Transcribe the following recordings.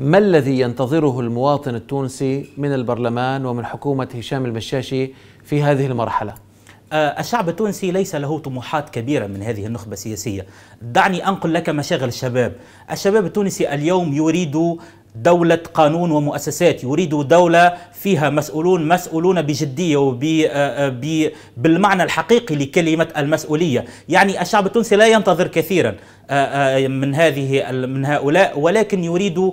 ما الذي ينتظره المواطن التونسي من البرلمان ومن حكومة هشام المشاشي في هذه المرحلة؟ أه، الشعب التونسي ليس له طموحات كبيرة من هذه النخبة السياسية دعني أنقل لك مشاغل الشباب الشباب التونسي اليوم يريد دولة قانون ومؤسسات يريد دولة فيها مسؤولون مسؤولون بجدية وب آه، آه، بالمعنى الحقيقي لكلمة المسؤولية يعني الشعب التونسي لا ينتظر كثيرا آه، من هذه من هؤلاء ولكن يريد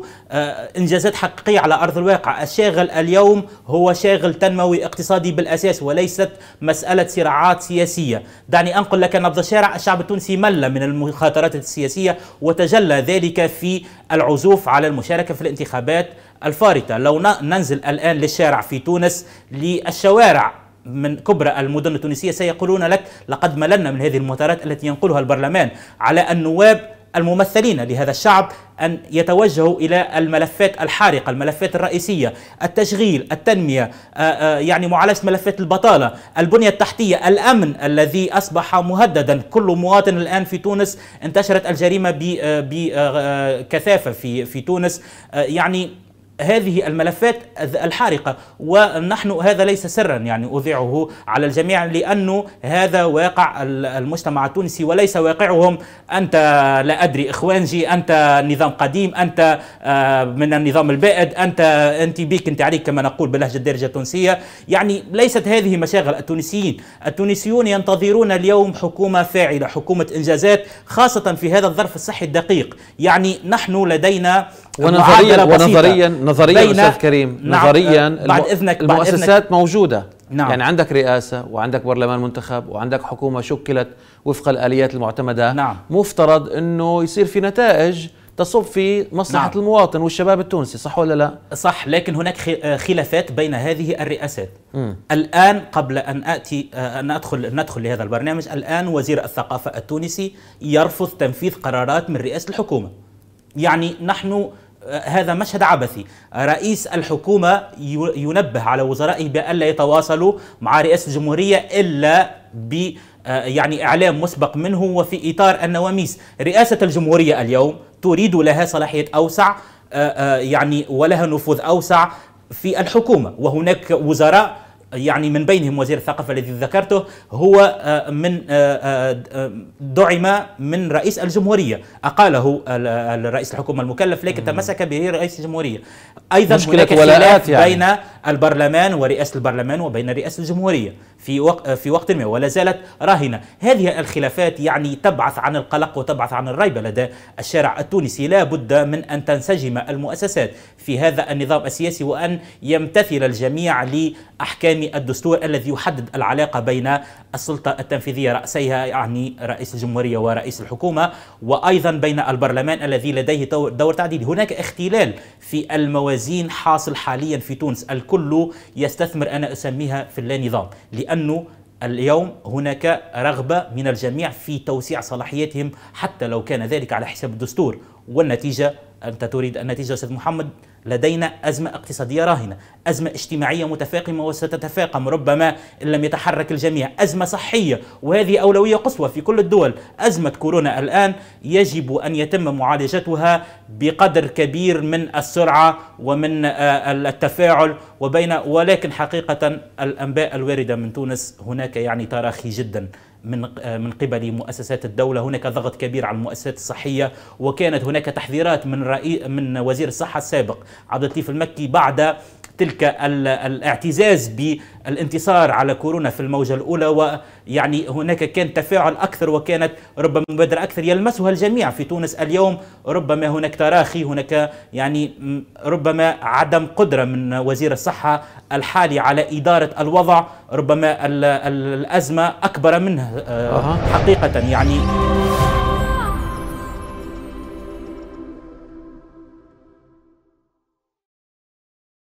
انجازات حقيقيه على ارض الواقع، الشاغل اليوم هو شاغل تنموي اقتصادي بالاساس وليست مساله صراعات سياسيه، دعني انقل لك نبض الشارع، الشعب التونسي مل من المخاطرات السياسيه وتجلى ذلك في العزوف على المشاركه في الانتخابات الفارطة لو ننزل الآن للشارع في تونس للشوارع من كبرى المدن التونسية سيقولون لك لقد مللنا من هذه المطارات التي ينقلها البرلمان على النواب الممثلين لهذا الشعب أن يتوجهوا إلى الملفات الحارقة الملفات الرئيسية التشغيل التنمية آه، آه، يعني معالجة ملفات البطالة البنية التحتية الأمن الذي أصبح مهددا كل مواطن الآن في تونس انتشرت الجريمة بكثافة آه، في, في تونس يعني هذه الملفات الحارقة ونحن هذا ليس سرا يعني أذيعه على الجميع لأنه هذا واقع المجتمع التونسي وليس واقعهم أنت لا أدري إخوانجي أنت نظام قديم أنت آه، من النظام البائد أنت أنت بيك أنت عليك كما نقول بلهجة الدارجة التونسية يعني ليست هذه مشاغل التونسيين التونسيون ينتظرون اليوم حكومة فاعلة حكومة إنجازات خاصة في هذا الظرف الصحي الدقيق يعني نحن لدينا ونظريا ونظريا نظريا استاذ كريم نعم نظريا آه، بعد اذنك المؤسسات بعد إذنك موجوده نعم يعني عندك رئاسه وعندك برلمان منتخب وعندك حكومه شكلت وفق الاليات المعتمده نعم مفترض انه يصير في نتائج تصب في مصلحة نعم. المواطن والشباب التونسي صح ولا لا؟ صح لكن هناك آه، خلافات بين هذه الرئاسات م. الآن قبل أن أتي آه، أن أدخل ندخل لهذا البرنامج الآن وزير الثقافة التونسي يرفض تنفيذ قرارات من رئاسة الحكومة يعني نحن هذا مشهد عبثي رئيس الحكومة ينبه على وزرائه بألا يتواصلوا مع رئاسة الجمهورية إلا ب آه، يعني إعلام مسبق منه وفي إطار النواميس رئاسة الجمهورية اليوم تريد لها صلاحية أوسع آه، آه، يعني ولها نفوذ أوسع في الحكومة وهناك وزراء يعني من بينهم وزير الثقافة الذي ذكرته هو آه، من آه، آه، دعم من رئيس الجمهورية أقاله الرئيس الحكومة المكلف لكن تمسك به رئيس الجمهورية أيضا هناك ولاءات يعني. بين البرلمان ورئاسة البرلمان وبين رئاسة الجمهورية في وق في وقت ما ولا زالت راهنة هذه الخلافات يعني تبعث عن القلق وتبعث عن الريبة لدى الشارع التونسي لا بد من أن تنسجم المؤسسات في هذا النظام السياسي وأن يمتثل الجميع لأحكام الدستور الذي يحدد العلاقة بين السلطة التنفيذية رأسيها يعني رئيس الجمهورية ورئيس الحكومة وأيضا بين البرلمان الذي لديه دور تعديلي هناك اختلال في الموازين حاصل حاليا في تونس الكل يستثمر أنا أسميها في اللانظام لأنه اليوم هناك رغبة من الجميع في توسيع صلاحياتهم حتى لو كان ذلك على حساب الدستور والنتيجة أنت تريد النتيجة أستاذ محمد لدينا أزمة اقتصادية راهنة أزمة اجتماعية متفاقمة وستتفاقم ربما إن لم يتحرك الجميع أزمة صحية وهذه أولوية قصوى في كل الدول أزمة كورونا الآن يجب أن يتم معالجتها بقدر كبير من السرعة ومن آه، التفاعل وبين ولكن حقيقة الأنباء الواردة من تونس هناك يعني تراخي جدا من آه، من قبل مؤسسات الدولة هناك ضغط كبير على المؤسسات الصحية وكانت هناك تحذيرات من رئي من وزير الصحة السابق عبد اللطيف المكي بعد تلك الاعتزاز بالانتصار على كورونا في الموجة الأولى ويعني هناك كان تفاعل أكثر وكانت ربما مبادرة أكثر يلمسها الجميع في تونس اليوم ربما هناك تراخي هناك يعني ربما عدم قدرة من وزير الصحة الحالي على إدارة الوضع ربما الأزمة أكبر منه آه، حقيقة يعني